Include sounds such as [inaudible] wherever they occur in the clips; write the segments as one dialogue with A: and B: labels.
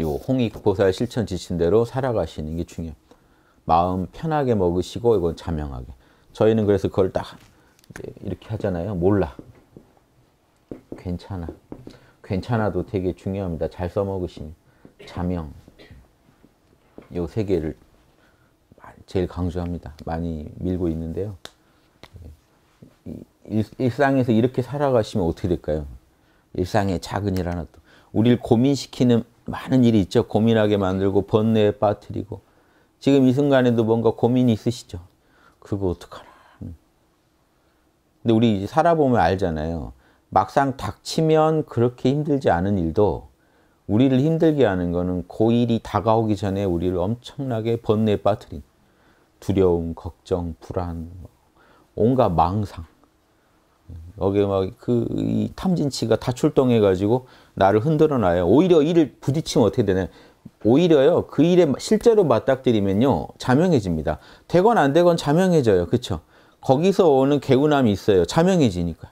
A: 요 홍익보살 실천 지침대로 살아가시는 게중요합니 마음 편하게 먹으시고 이건 자명하게. 저희는 그래서 그걸 딱 이렇게 하잖아요. 몰라. 괜찮아. 괜찮아도 되게 중요합니다. 잘 써먹으시면 자명 요세 개를 제일 강조합니다. 많이 밀고 있는데요. 일상에서 이렇게 살아가시면 어떻게 될까요? 일상의 작은일 하나도 우리를 고민시키는 많은 일이 있죠. 고민하게 만들고 번뇌에 빠뜨리고 지금 이 순간에도 뭔가 고민이 있으시죠. 그거 어떡하나. 음. 근데 우리 살아보면 알잖아요. 막상 닥치면 그렇게 힘들지 않은 일도 우리를 힘들게 하는 거는 고일이 다가오기 전에 우리를 엄청나게 번뇌에 빠뜨린 두려움, 걱정, 불안, 뭐, 온갖 망상. 여기에 막그 이 탐진치가 다 출동해 가지고 나를 흔들어 놔요. 오히려 이를 부딪히면 어떻게 되냐? 오히려요. 그 일에 실제로 맞닥뜨리면요. 자명해집니다. 되건 안 되건 자명해져요. 그렇 거기서 오는 개운함이 있어요. 자명해지니까.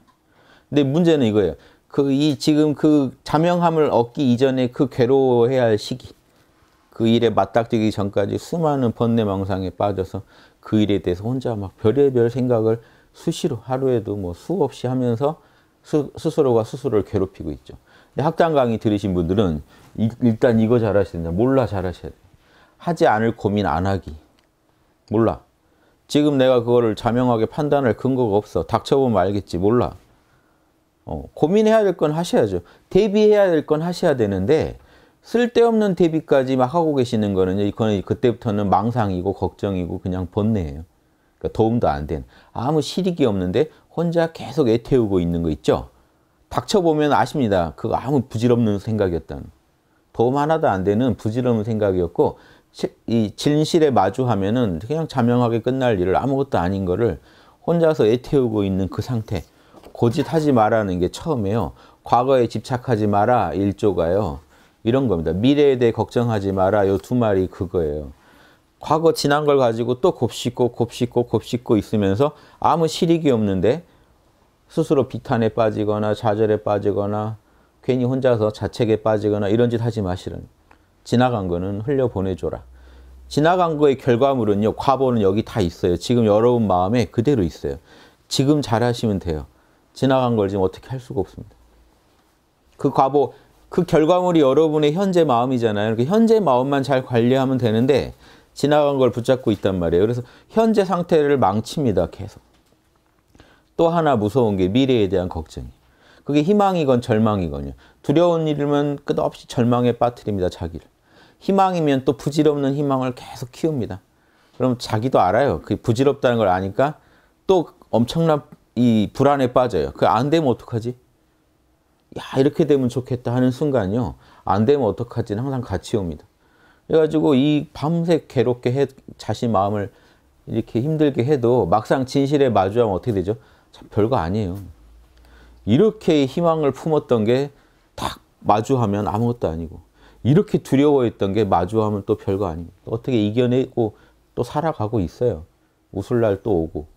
A: 근데 문제는 이거예요. 그 이 지금 그 자명함을 얻기 이전에 그 괴로워해야 할 시기. 그 일에 맞닥뜨기 전까지 수많은 번뇌망상에 빠져서 그 일에 대해서 혼자 막 별의별 생각을 수시로 하루에도 뭐 수없이 하면서 스, 스로가 스스로를 괴롭히고 있죠. 학당 강의 들으신 분들은 이, 일단 이거 잘하셔야 된다. 몰라 잘하셔야 돼. 하지 않을 고민 안 하기. 몰라. 지금 내가 그거를 자명하게 판단할 근거가 없어. 닥쳐보면 알겠지. 몰라. 어, 고민해야 될 건 하셔야죠. 대비해야 될 건 하셔야 되는데 쓸데없는 대비까지 막 하고 계시는 거는 이거는 그때부터는 망상이고 걱정이고 그냥 번뇌예요. 그러니까 도움도 안된 아무 실익이 없는데 혼자 계속 애태우고 있는 거 있죠. 닥쳐보면 아십니다. 그거 아무 부질없는 생각이었던 도움 하나도 안 되는 부질없는 생각이었고 이 진실에 마주하면은 그냥 자명하게 끝날 일을 아무것도 아닌 거를 혼자서 애태우고 있는 그 상태 고짓하지 마라는 게 처음에요. 과거에 집착하지 마라 일조가요. 이런 겁니다. 미래에 대해 걱정하지 마라 요두 말이 그거예요. 과거 지난 걸 가지고 또 곱씹고 곱씹고 곱씹고 있으면서 아무 실익이 없는데 스스로 비탄에 빠지거나 좌절에 빠지거나 괜히 혼자서 자책에 빠지거나 이런 짓 하지 마시는 지나간 거는 흘려보내줘라. 지나간 거의 결과물은요. 과보는 여기 다 있어요. 지금 여러분 마음에 그대로 있어요. 지금 잘하시면 돼요. 지나간 걸 지금 어떻게 할 수가 없습니다. 그 과보, 그 결과물이 여러분의 현재 마음이잖아요. 그 현재 마음만 잘 관리하면 되는데 지나간 걸 붙잡고 있단 말이에요. 그래서 현재 상태를 망칩니다. 계속. 또 하나 무서운 게 미래에 대한 걱정이. 그게 희망이건 절망이건요. 두려운 일이면 끝없이 절망에 빠뜨립니다. 자기를. 희망이면 또 부질없는 희망을 계속 키웁니다. 그럼 자기도 알아요. 그 부질없다는 걸 아니까 또 엄청난 이 불안에 빠져요. 그 안 되면 어떡하지? 야 이렇게 되면 좋겠다 하는 순간요. 안 되면 어떡하지는 항상 같이 옵니다. 그래가지고 이 밤새 괴롭게 해, 자신 마음을 이렇게 힘들게 해도 막상 진실에 마주하면 어떻게 되죠? 참 별거 아니에요. 이렇게 희망을 품었던 게 딱 마주하면 아무것도 아니고 이렇게 두려워했던 게 마주하면 또 별거 아닙니다 어떻게 이겨내고 또 살아가고 있어요. 웃을 날 또 오고.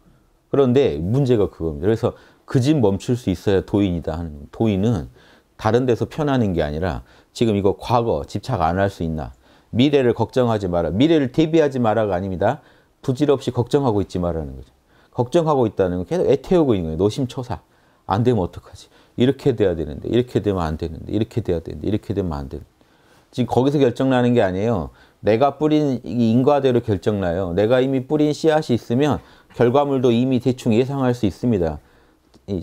A: 그런데 문제가 그겁니다. 그래서 그 집 멈출 수 있어야 도인이다 하는 도인은 다른 데서 편하는 게 아니라 지금 이거 과거 집착 안 할 수 있나 미래를 걱정하지 마라. 미래를 대비하지 마라가 아닙니다. 부질없이 걱정하고 있지 말라는 거죠. 걱정하고 있다는 건 계속 애태우고 있는 거예요. 노심초사. 안 되면 어떡하지? 이렇게 돼야 되는데, 이렇게 되면 안 되는데, 이렇게 돼야 되는데, 이렇게 되면 안 되는데. 지금 거기서 결정나는 게 아니에요. 내가 뿌린 인과대로 결정나요. 내가 이미 뿌린 씨앗이 있으면 결과물도 이미 대충 예상할 수 있습니다.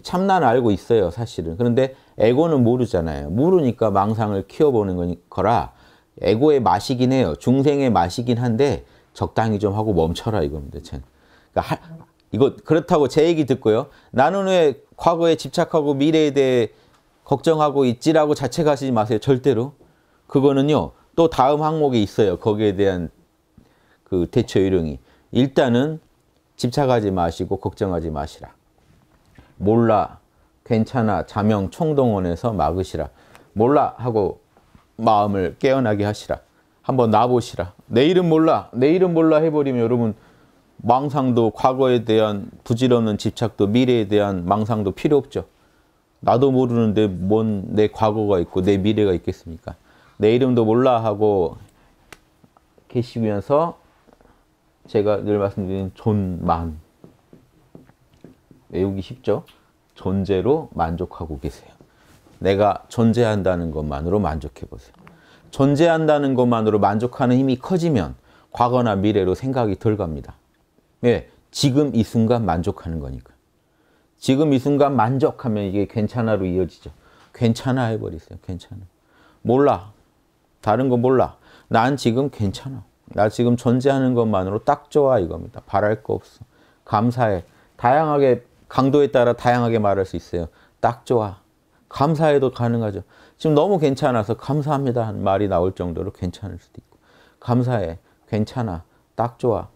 A: 참나는 알고 있어요, 사실은. 그런데 에고는 모르잖아요. 모르니까 망상을 키워보는 거라 에고의 맛이긴 해요. 중생의 맛이긴 한데 적당히 좀 하고 멈춰라 이겁니다. 그러니까 하, 이거 그렇다고 제 얘기 듣고요. 나는 왜 과거에 집착하고 미래에 대해 걱정하고 있지라고 자책하시지 마세요. 절대로. 그거는요. 또 다음 항목에 있어요. 거기에 대한 그 대처 요령이. 일단은 집착하지 마시고 걱정하지 마시라. 몰라, 괜찮아, 자명, 총동원해서 막으시라. 몰라 하고 마음을 깨어나게 하시라. 한번 나보시라. 내일은 몰라. 내일은 몰라 해버리면 여러분 망상도 과거에 대한 부질없는 집착도 미래에 대한 망상도 필요 없죠. 나도 모르는데 뭔 내 과거가 있고 내 미래가 있겠습니까? 내 이름도 몰라 하고 계시면서 제가 늘 말씀드린 존만 외우기 쉽죠? 존재로 만족하고 계세요. 내가 존재한다는 것만으로 만족해 보세요. 존재한다는 것만으로 만족하는 힘이 커지면 과거나 미래로 생각이 덜 갑니다. 왜? 예, 지금 이 순간 만족하는 거니까. 지금 이 순간 만족하면 이게 괜찮아로 이어지죠. 괜찮아 해버리세요. 괜찮아. 몰라. 다른 거 몰라. 난 지금 괜찮아. 나 지금 존재하는 것만으로 딱 좋아 이겁니다. 바랄 거 없어. 감사해. 다양하게 강도에 따라 다양하게 말할 수 있어요. 딱 좋아. 감사해도 가능하죠. 지금 너무 괜찮아서 감사합니다 하는 말이 나올 정도로 괜찮을 수도 있고 감사해, 괜찮아, 딱 좋아.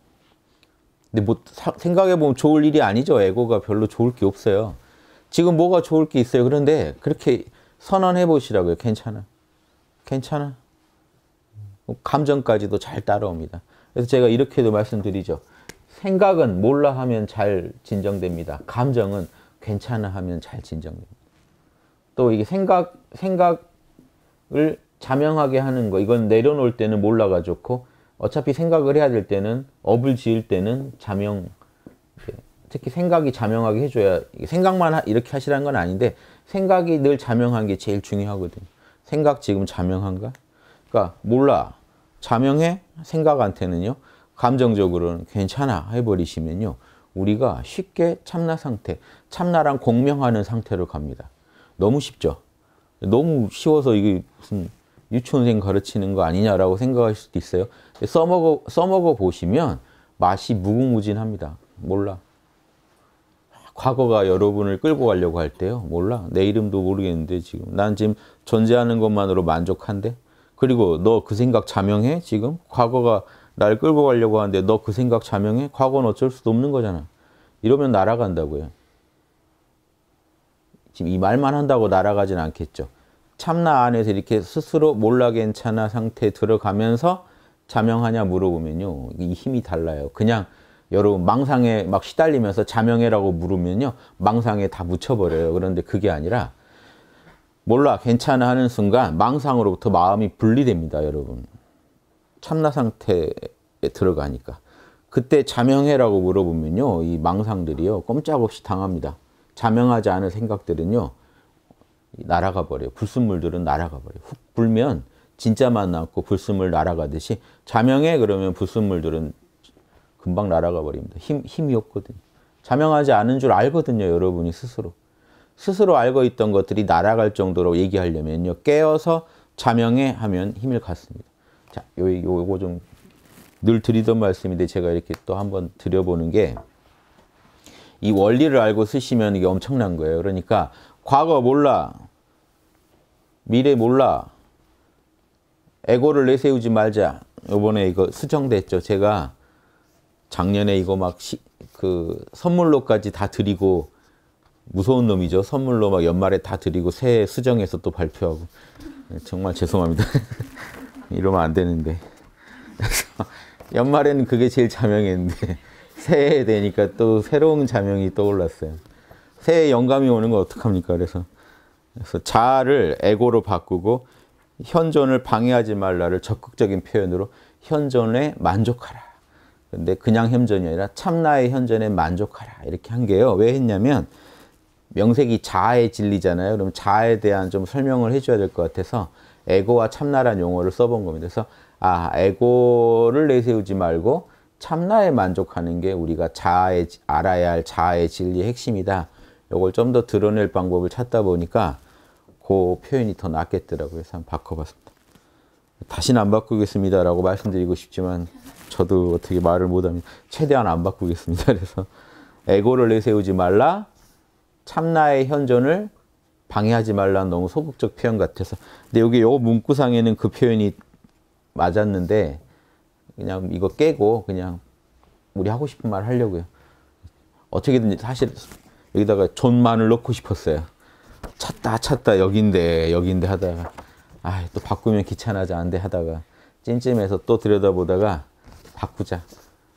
A: 근데 뭐 생각해보면 좋을 일이 아니죠. 에고가 별로 좋을 게 없어요. 지금 뭐가 좋을 게 있어요. 그런데 그렇게 선언해 보시라고요. 괜찮아. 괜찮아. 감정까지도 잘 따라옵니다. 그래서 제가 이렇게도 말씀드리죠. 생각은 몰라 하면 잘 진정됩니다. 감정은 괜찮아 하면 잘 진정됩니다. 또 이게 생각 생각을 자명하게 하는 거 이건 내려놓을 때는 몰라가 좋고 어차피 생각을 해야 될 때는 업을 지을 때는 자명 특히 생각이 자명하게 해줘야 생각만 이렇게 하시라는 건 아닌데 생각이 늘 자명한 게 제일 중요하거든 생각 지금 자명한가? 그러니까 몰라 자명해 생각한테는요 감정적으로는 괜찮아 해버리시면요 우리가 쉽게 참나 상태 참나랑 공명하는 상태로 갑니다 너무 쉽죠. 너무 쉬워서 이게 무슨 유치원생 가르치는 거 아니냐라고 생각할 수도 있어요. 써먹어, 써먹어 보시면 맛이 무궁무진합니다. 몰라. 과거가 여러분을 끌고 가려고 할 때요. 몰라. 내 이름도 모르겠는데 지금. 난 지금 존재하는 것만으로 만족한데. 그리고 너 그 생각 자명해? 지금? 과거가 날 끌고 가려고 하는데 너 그 생각 자명해? 과거는 어쩔 수도 없는 거잖아. 이러면 날아간다고요. 지금 이 말만 한다고 날아가진 않겠죠. 참나 안에서 이렇게 스스로 몰라 괜찮아 상태에 들어가면서 자명하냐 물어보면요. 이 힘이 달라요. 그냥 여러분 망상에 막 시달리면서 자명해라고 물으면요. 망상에 다 묻혀버려요. 그런데 그게 아니라 몰라 괜찮아 하는 순간 망상으로부터 마음이 분리됩니다. 여러분. 참나 상태에 들어가니까. 그때 자명해라고 물어보면요. 이 망상들이요. 꼼짝없이 당합니다. 자명하지 않은 생각들은요. 날아가 버려요. 불순물들은 날아가 버려요. 훅 불면 진짜만 남고 불순물 날아가듯이 자명해 그러면 불순물들은 금방 날아가 버립니다. 힘, 힘이 없거든요. 자명하지 않은 줄 알거든요. 여러분이 스스로. 스스로 알고 있던 것들이 날아갈 정도로 얘기하려면요. 깨어서 자명해 하면 힘을 갖습니다. 자, 요, 요거 좀 늘 드리던 말씀인데 제가 이렇게 또 한번 드려보는 게이 원리를 알고 쓰시면 이게 엄청난 거예요. 그러니까 과거 몰라, 미래 몰라, 에고를 내세우지 말자. 요번에 이거 수정됐죠. 제가 작년에 이거 막 그 선물로까지 다 드리고 무서운 놈이죠. 선물로 막 연말에 다 드리고 새해 수정해서 또 발표하고 정말 죄송합니다. [laughs] 이러면 안 되는데. 연말에는 그게 제일 자명했는데 새해에 되니까 또 새로운 자명이 떠올랐어요. 새해 영감이 오는 거 어떡합니까? 그래서, 그래서 자아를 에고로 바꾸고 현존을 방해하지 말라를 적극적인 표현으로 현존에 만족하라. 근데 그냥 현존이 아니라 참나의 현존에 만족하라. 이렇게 한 게요. 왜 했냐면 명색이 자아의 진리잖아요. 그럼 자아에 대한 좀 설명을 해줘야 될 것 같아서 에고와 참나란 용어를 써본 겁니다. 그래서 아 에고를 내세우지 말고 참나에 만족하는 게 우리가 자아의 알아야 할 자아의 진리의 핵심이다. 요걸 좀 더 드러낼 방법을 찾다 보니까 그 표현이 더 낫겠더라고요. 그래서 한번 바꿔봤습니다. 다시는 안 바꾸겠습니다라고 말씀드리고 싶지만 저도 어떻게 말을 못합니다. 최대한 안 바꾸겠습니다. [laughs] 그래서 에고를 내세우지 말라. 참나의 현존을 방해하지 말라 너무 소극적 표현 같아서 근데 여기 요 문구상에는 그 표현이 맞았는데 그냥 이거 깨고 그냥 우리 하고 싶은 말 하려고요. 어떻게든 사실 여기다가 존만을 넣고 싶었어요. 찾다 찾다 여긴데 여긴데 하다가 아 또 바꾸면 귀찮아져 안돼 하다가 찜찜해서 또 들여다보다가 바꾸자.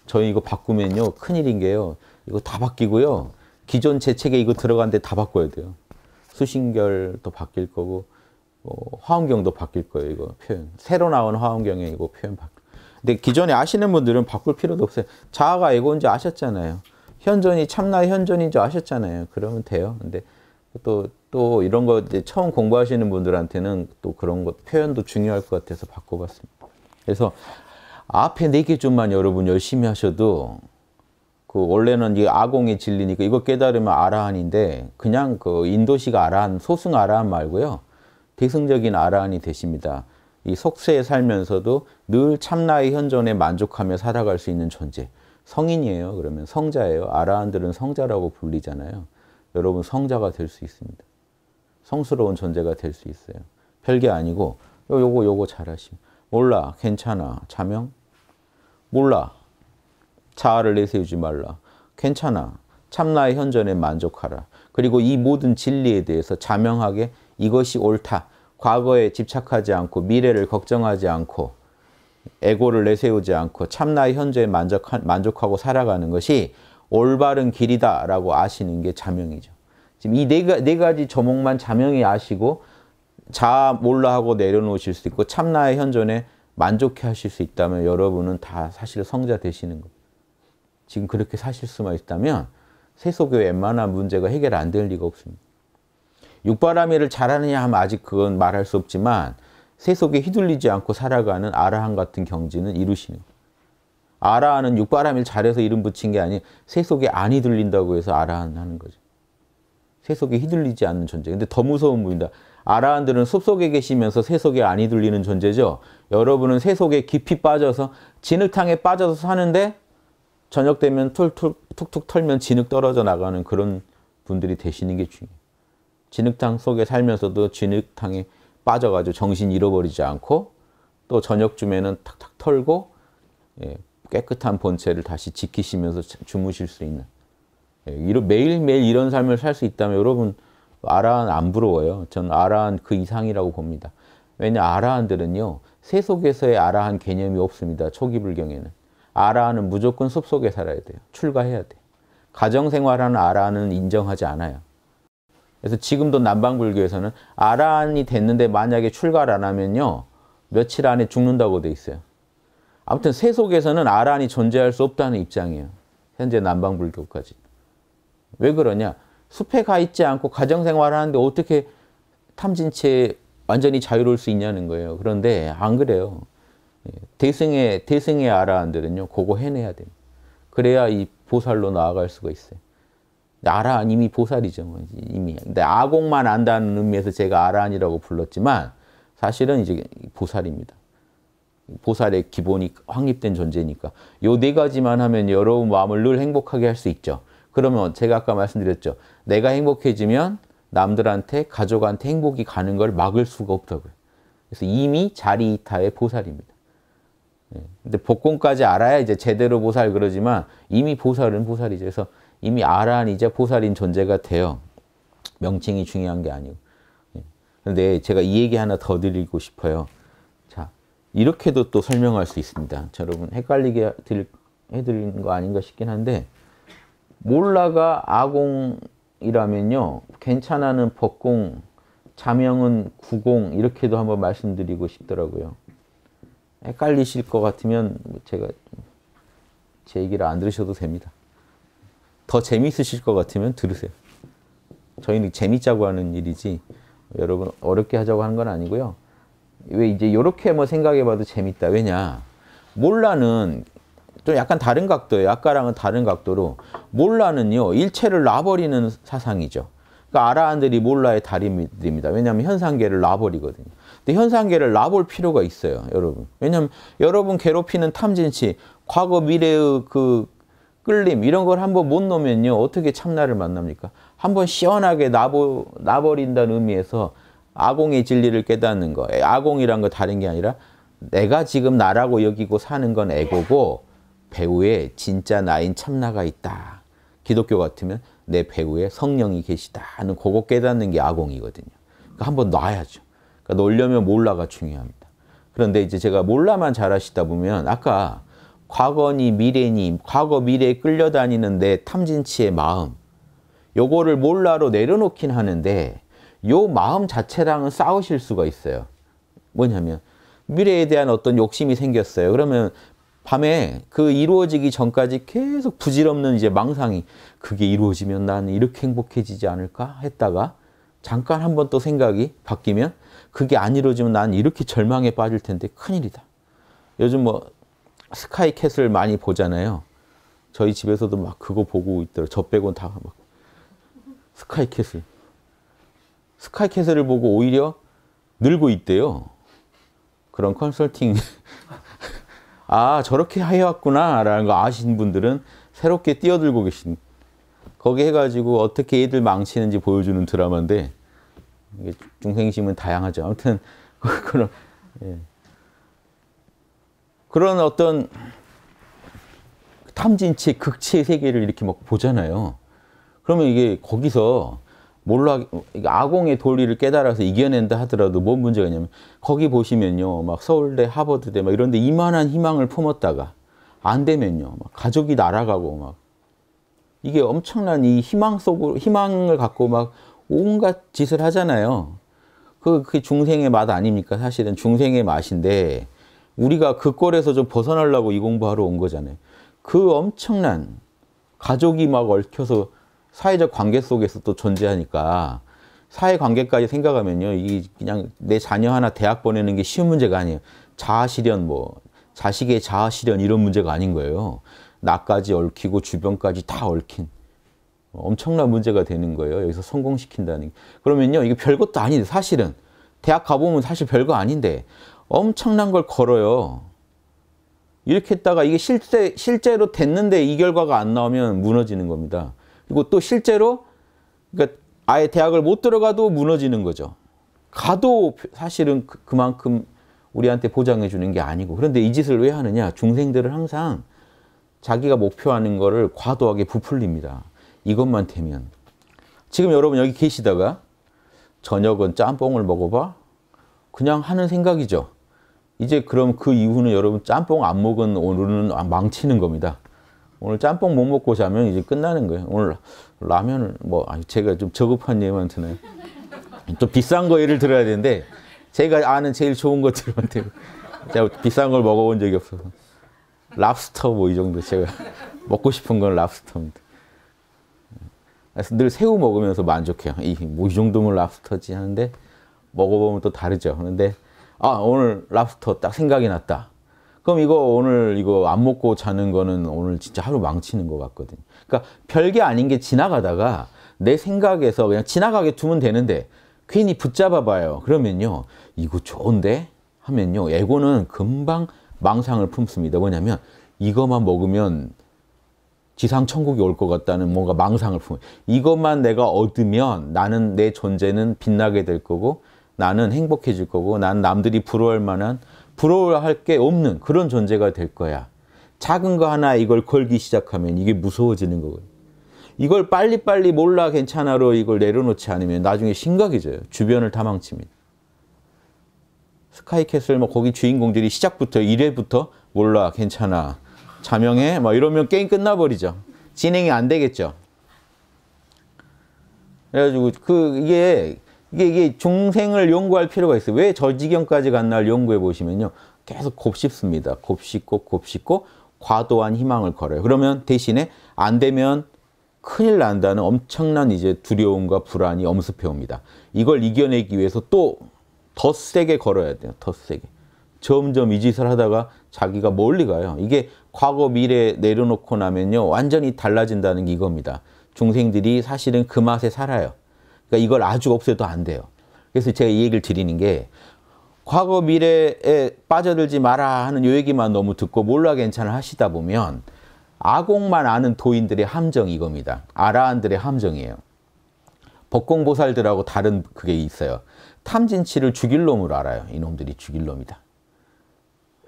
A: 저희 이거 바꾸면요 큰일인 게요. 이거 다 바뀌고요. 기존 재책에 이거 들어간 데 다 바꿔야 돼요. 수신결도 바뀔 거고 어, 화음경도 바뀔 거예요. 이거 표현. 새로 나온 화음경에 이거 표현 바뀔 근데 기존에 아시는 분들은 바꿀 필요도 없어요. 자아가 에고인지 아셨잖아요. 현존이 참나 현존인지 아셨잖아요. 그러면 돼요. 근데 또, 또 이런 거 처음 공부하시는 분들한테는 또 그런 것, 표현도 중요할 것 같아서 바꿔봤습니다. 그래서 앞에 네개 좀만 여러분 열심히 하셔도 그 원래는 이 아공의 진리니까 이거 깨달으면 아라한인데 그냥 그 인도식 아라한, 소승 아라한 말고요. 대승적인 아라한이 되십니다. 이 속세에 살면서도 늘 참나의 현존에 만족하며 살아갈 수 있는 존재. 성인이에요. 그러면 성자예요. 아라한들은 성자라고 불리잖아요. 여러분 성자가 될 수 있습니다. 성스러운 존재가 될 수 있어요. 별게 아니고 요, 요거 요거 잘하심. 몰라. 괜찮아. 자명? 몰라. 자아를 내세우지 말라. 괜찮아. 참나의 현존에 만족하라. 그리고 이 모든 진리에 대해서 자명하게 이것이 옳다. 과거에 집착하지 않고 미래를 걱정하지 않고 에고를 내세우지 않고 참나의 현재에 만족하고 살아가는 것이 올바른 길이다라고 아시는 게 자명이죠. 지금 이네 네 가지 조목만 자명히 아시고 자 몰라 하고 내려놓으실 수 있고 참나의 현존에 만족해 하실 수 있다면 여러분은 다 사실 성자 되시는 겁니다. 지금 그렇게 사실 수만 있다면 세소교 웬만한 문제가 해결 안 될 리가 없습니다. 육바라이를 잘하느냐 하면 아직 그건 말할 수 없지만 세속에 휘둘리지 않고 살아가는 아라한 같은 경지는 이루시는 아라한은 육바람일 잘해서 이름 붙인 게 아닌 세속에 안 휘둘린다고 해서 아라한 하는 거죠. 세속에 휘둘리지 않는 존재. 근데 더 무서운 분이다. 아라한들은 숲속에 계시면서 세속에 안 휘둘리는 존재죠. 여러분은 세속에 깊이 빠져서 진흙탕에 빠져서 사는데 저녁 되면 툴툴 툭툭 털면 진흙 떨어져 나가는 그런 분들이 되시는 게 중요해요. 진흙탕 속에 살면서도 진흙탕에 빠져가지고 정신 잃어버리지 않고 또 저녁쯤에는 탁탁 털고 예, 깨끗한 본체를 다시 지키시면서 주무실 수 있는 예, 이런, 매일매일 이런 삶을 살 수 있다면 여러분 아라한 안 부러워요. 전 아라한 그 이상이라고 봅니다. 왜냐 아라한들은요 새속에서의 아라한 개념이 없습니다. 초기 불경에는 아라한은 무조건 숲속에 살아야 돼요. 출가해야 돼. 요 가정 생활하는 아라한은 인정하지 않아요. 그래서 지금도 남방불교에서는 아란이 됐는데 만약에 출가를 안 하면요. 며칠 안에 죽는다고 돼 있어요. 아무튼 세속에서는 아란이 존재할 수 없다는 입장이에요. 현재 남방불교까지. 왜 그러냐? 숲에 가 있지 않고 가정생활 하는데 어떻게 탐진체 완전히 자유로울 수 있냐는 거예요. 그런데 안 그래요. 예, 대승의, 대승의 아라한들은요, 그거 해내야 돼요. 그래야 이 보살로 나아갈 수가 있어요. 아라 이미 보살이죠. 뭐 이미. 근데 아공만 안다는 의미에서 제가 아라이라고 불렀지만 사실은 이제 보살입니다. 보살의 기본이 확립된 존재니까 요 네 가지만 하면 여러분 마음을 늘 행복하게 할 수 있죠. 그러면 제가 아까 말씀드렸죠. 내가 행복해지면 남들한테 가족한테 행복이 가는 걸 막을 수가 없다고요. 그래서 이미 자리 이타의 보살입니다. 예. 근데 복권까지 알아야 이제 제대로 보살 그러지만 이미 보살은 보살이죠. 그래서 이미 아란 이제 보살인 존재가 돼요. 명칭이 중요한 게 아니고. 예. 그런데 제가 이 얘기 하나 더 드리고 싶어요. 자, 이렇게도 또 설명할 수 있습니다. 자, 여러분 헷갈리게 드릴, 해드리는 거 아닌가 싶긴 한데 몰라가 아공이라면요. 괜찮아는 법공, 자명은 구공 이렇게도 한번 말씀드리고 싶더라고요. 헷갈리실 것 같으면 제가 제 얘기를 안 들으셔도 됩니다. 더 재미있으실 것 같으면 들으세요. 저희는 재밌자고 하는 일이지 여러분 어렵게 하자고 하는 건 아니고요. 왜 이제 이렇게 뭐 생각해봐도 재밌다. 왜냐? 몰라는 좀 약간 다른 각도예요. 아까랑은 다른 각도로 몰라는요. 일체를 놔버리는 사상이죠. 그러니까 아라한들이 몰라의 달입니다. 왜냐하면 현상계를 놔버리거든요. 근데 현상계를 놔볼 필요가 있어요. 여러분. 왜냐하면 여러분 괴롭히는 탐진치 과거 미래의 그 끌림 이런 걸 한번 못 놓으면요 어떻게 참나를 만납니까? 한번 시원하게 놔버, 놔버린다는 의미에서 아공의 진리를 깨닫는 거 아공이란 거 다른 게 아니라 내가 지금 나라고 여기고 사는 건 에고고 배우에 진짜 나인 참나가 있다. 기독교 같으면 내 배우에 성령이 계시다 하는 그거 깨닫는 게 아공이거든요. 그러니까 한번 놔야죠. 그러니까 놀려면 몰라가 중요합니다. 그런데 이제 제가 몰라만 잘하시다 보면 아까 과거니 미래니 과거 미래에 끌려다니는데 탐진치의 마음 요거를 몰라로 내려놓긴 하는데 요 마음 자체랑은 싸우실 수가 있어요. 뭐냐면 미래에 대한 어떤 욕심이 생겼어요. 그러면 밤에 그 이루어지기 전까지 계속 부질없는 이제 망상이 그게 이루어지면 나는 이렇게 행복해지지 않을까 했다가 잠깐 한 번 또 생각이 바뀌면 그게 안 이루어지면 난 이렇게 절망에 빠질 텐데 큰일이다. 요즘 뭐 스카이캐슬 많이 보잖아요. 저희 집에서도 막 그거 보고 있더라저 빼곤 다막 스카이캐슬. 스카이캐을 보고 오히려 늘고 있대요. 그런 컨설팅. [laughs] 아, 저렇게 해왔구나. 라는 거 아신 분들은 새롭게 뛰어들고 계신. 거기 해가지고 어떻게 애들 망치는지 보여주는 드라마인데, 중생심은 다양하죠. 아무튼, [laughs] 그런, 예. 그런 어떤 탐진치 극치의 세계를 이렇게 막 보잖아요. 그러면 이게 거기서 몰라 아공의 도리를 깨달아서 이겨낸다 하더라도 뭔 문제가 있냐면 거기 보시면요 막 서울대 하버드대 막 이런데 이만한 희망을 품었다가 안 되면요 막 가족이 날아가고 막 이게 엄청난 이 희망 속으로 희망을 갖고 막 온갖 짓을 하잖아요. 그, 그 중생의 맛 아닙니까? 사실은 중생의 맛인데 우리가 그 꼴에서 좀 벗어나려고 이 공부하러 온 거잖아요. 그 엄청난 가족이 막 얽혀서 사회적 관계 속에서 또 존재하니까 사회 관계까지 생각하면요. 이 그냥 내 자녀 하나 대학 보내는 게 쉬운 문제가 아니에요. 자아 실현 뭐 자식의 자아 실현 이런 문제가 아닌 거예요. 나까지 얽히고 주변까지 다 얽힌 엄청난 문제가 되는 거예요. 여기서 성공시킨다는 게. 그러면요. 이게 별것도 아닌데 사실은 대학 가보면 사실 별거 아닌데 엄청난 걸 걸어요. 이렇게 했다가 이게 실제, 실제로 됐는데 이 결과가 안 나오면 무너지는 겁니다. 그리고 또 실제로 그러니까 아예 대학을 못 들어가도 무너지는 거죠. 가도 사실은 그, 만큼 우리한테 보장해 주는 게 아니고 그런데 이 짓을 왜 하느냐 중생들은 항상 자기가 목표하는 거를 과도하게 부풀립니다. 이것만 되면 지금 여러분 여기 계시다가 저녁은 짬뽕을 먹어봐? 그냥 하는 생각이죠. 이제 그럼 그 이후는 여러분 짬뽕 안 먹은 오늘은 아, 망치는 겁니다. 오늘 짬뽕 못 먹고 자면 이제 끝나는 거예요. 오늘 라면을 뭐 아, 제가 좀 저급한 예만 드나요? 또 비싼 거 예를 들어야 되는데 제가 아는 제일 좋은 것들만 되고 [laughs] 제가 비싼 걸 먹어본 적이 없어서 랍스터 뭐 이 정도 제가 [laughs] 먹고 싶은 건 랍스터입니다. 그래서 늘 새우 먹으면서 만족해요. 이뭐이 뭐 정도면 랍스터지 하는데 먹어보면 또 다르죠. 근데 아 오늘 랍스터 딱 생각이 났다. 그럼 이거 오늘 이거 안 먹고 자는 거는 오늘 진짜 하루 망치는 것 같거든요. 그러니까 별게 아닌 게 지나가다가 내 생각에서 그냥 지나가게 두면 되는데 괜히 붙잡아 봐요. 그러면요. 이거 좋은데? 하면요. 에고는 금방 망상을 품습니다. 뭐냐면 이것만 먹으면 지상 천국이 올 것 같다는 뭔가 망상을 품어 이것만 내가 얻으면 나는 내 존재는 빛나게 될 거고 나는 행복해질 거고 난 남들이 부러워할 만한 부러워할 게 없는 그런 존재가 될 거야. 작은 거 하나 이걸 걸기 시작하면 이게 무서워지는 거고 이걸 빨리빨리 몰라 괜찮아로 이걸 내려놓지 않으면 나중에 심각해져요. 주변을 다 망칩니다. 스카이캐슬 뭐 거기 주인공들이 시작부터 1회부터 몰라 괜찮아 자명해 막 뭐 이러면 게임 끝나버리죠. 진행이 안 되겠죠. 그래가지고 그 이게 이게, 이게 중생을 연구할 필요가 있어요. 왜 저 지경까지 갔나를 연구해 보시면요. 계속 곱씹습니다. 곱씹고 곱씹고 과도한 희망을 걸어요. 그러면 대신에 안 되면 큰일 난다는 엄청난 이제 두려움과 불안이 엄습해 옵니다. 이걸 이겨내기 위해서 또 더 세게 걸어야 돼요. 더 세게. 점점 이 짓을 하다가 자기가 멀리 가요. 이게 과거 미래 에 내려놓고 나면요. 완전히 달라진다는 게 이겁니다. 중생들이 사실은 그 맛에 살아요. 그러니까 이걸 아주 없애도 안 돼요. 그래서 제가 이 얘기를 드리는 게 과거 미래에 빠져들지 마라 하는 요 얘기만 너무 듣고 몰라 괜찮아 하시다 보면 아공만 아는 도인들의 함정이 겁니다 아라한들의 함정이에요. 법공보살들하고 다른 그게 있어요. 탐진치를 죽일 놈으로 알아요. 이놈들이 죽일 놈이다.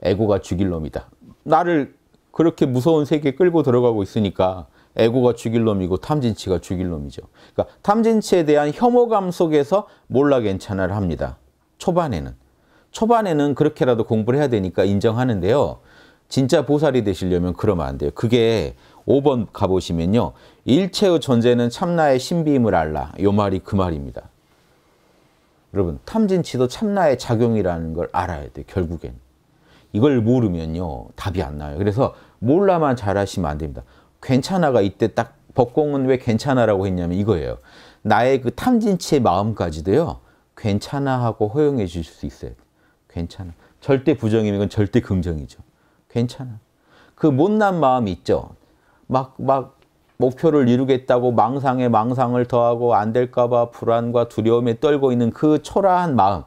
A: 애고가 죽일 놈이다. 나를 그렇게 무서운 세계에 끌고 들어가고 있으니까 에고가 죽일 놈이고 탐진치가 죽일 놈이죠. 그러니까 탐진치에 대한 혐오감 속에서 몰라 괜찮아를 합니다. 초반에는. 초반에는 그렇게라도 공부를 해야 되니까 인정하는데요. 진짜 보살이 되시려면 그러면 안 돼요. 그게 5번 가보시면요. 일체의 존재는 참나의 신비임을 알라. 요 말이 그 말입니다. 여러분 탐진치도 참나의 작용이라는 걸 알아야 돼요. 결국엔. 이걸 모르면요. 답이 안 나와요. 그래서 몰라만 잘하시면 안 됩니다. 괜찮아가 이때 딱 법공은 왜 괜찮아라고 했냐면 이거예요. 나의 그 탐진치의 마음까지도요. 괜찮아 하고 허용해 주실 수 있어요. 괜찮아. 절대 부정이면 건 절대 긍정이죠. 괜찮아. 그 못난 마음 있죠. 막, 막 목표를 이루겠다고 망상에 망상을 더하고 안 될까봐 불안과 두려움에 떨고 있는 그 초라한 마음,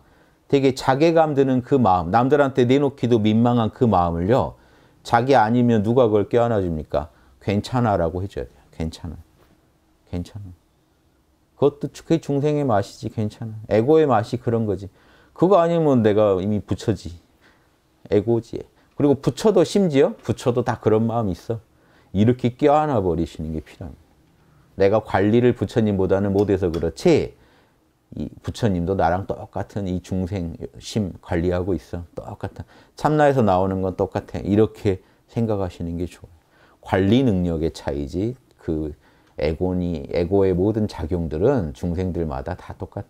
A: 되게 자괴감 드는 그 마음, 남들한테 내놓기도 민망한 그 마음을요. 자기 아니면 누가 그걸 깨어나줍니까? 괜찮아라고 해줘야 돼요. 괜찮아. 괜찮아. 그것도 그게 중생의 맛이지 괜찮아. 에고의 맛이 그런 거지. 그거 아니면 내가 이미 부처지. 에고지. 그리고 부처도 심지어 부처도 다 그런 마음이 있어. 이렇게 껴안아 버리시는 게 필요합니다. 내가 관리를 부처님보다는 못해서 그렇지 부처님도 나랑 똑같은 이 중생 심 관리하고 있어. 똑같아. 참나에서 나오는 건 똑같아. 이렇게 생각하시는 게 좋아요. 관리 능력의 차이지 그 에고니 에고의 모든 작용들은 중생들마다 다똑같아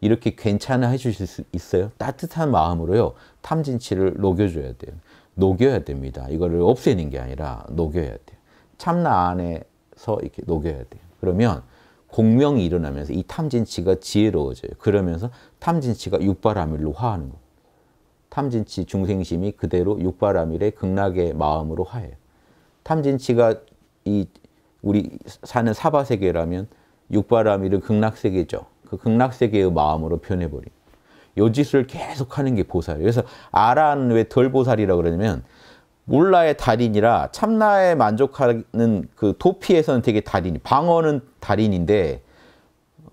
A: 이렇게 괜찮아 해주실 수 있어요? 따뜻한 마음으로요. 탐진치를 녹여줘야 돼요. 녹여야 됩니다. 이거를 없애는 게 아니라 녹여야 돼요. 참나 안에서 이렇게 녹여야 돼요. 그러면 공명이 일어나면서 이 탐진치가 지혜로워져요. 그러면서 탐진치가 육바라밀로 화하는 거요 탐진치 중생심이 그대로 육바라밀의 극락의 마음으로 화해요. 탐진치가 이 우리 사는 사바세계라면 육바라밀은 극락세계죠. 그 극락세계의 마음으로 변해버린. 요 짓을 계속 하는 게 보살이에요. 그래서 아라는 왜덜 보살이라고 그러냐면 몰라의 달인이라 참나에 만족하는 그 도피에서는 되게 달인, 방어는 달인인데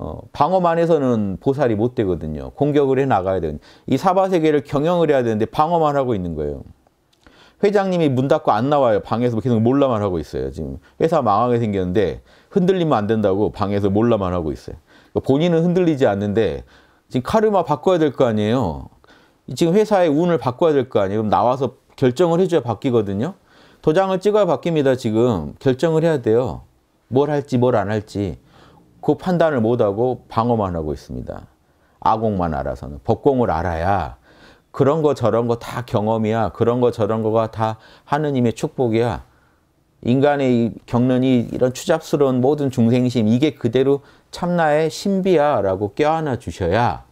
A: 어, 방어만 해서는 보살이 못 되거든요. 공격을 해 나가야 되는. 이 사바세계를 경영을 해야 되는데 방어만 하고 있는 거예요. 회장님이 문 닫고 안 나와요. 방에서 계속 몰라만 하고 있어요. 지금 회사 망하게 생겼는데 흔들리면 안 된다고 방에서 몰라만 하고 있어요. 그러니까 본인은 흔들리지 않는데 지금 카르마 바꿔야 될 거 아니에요. 지금 회사의 운을 바꿔야 될 거 아니에요. 그럼 나와서 결정을 해줘야 바뀌거든요. 도장을 찍어야 바뀝니다. 지금 결정을 해야 돼요. 뭘 할지 뭘 안 할지. 그 판단을 못하고 방어만 하고 있습니다. 아공만 알아서는 법공을 알아야 그런 거 저런 거 다 경험이야. 그런 거 저런 거가 다 하느님의 축복이야. 인간의 겪는 이 이런 추잡스러운 모든 중생심 이게 그대로 참나의 신비야라고 껴안아 주셔야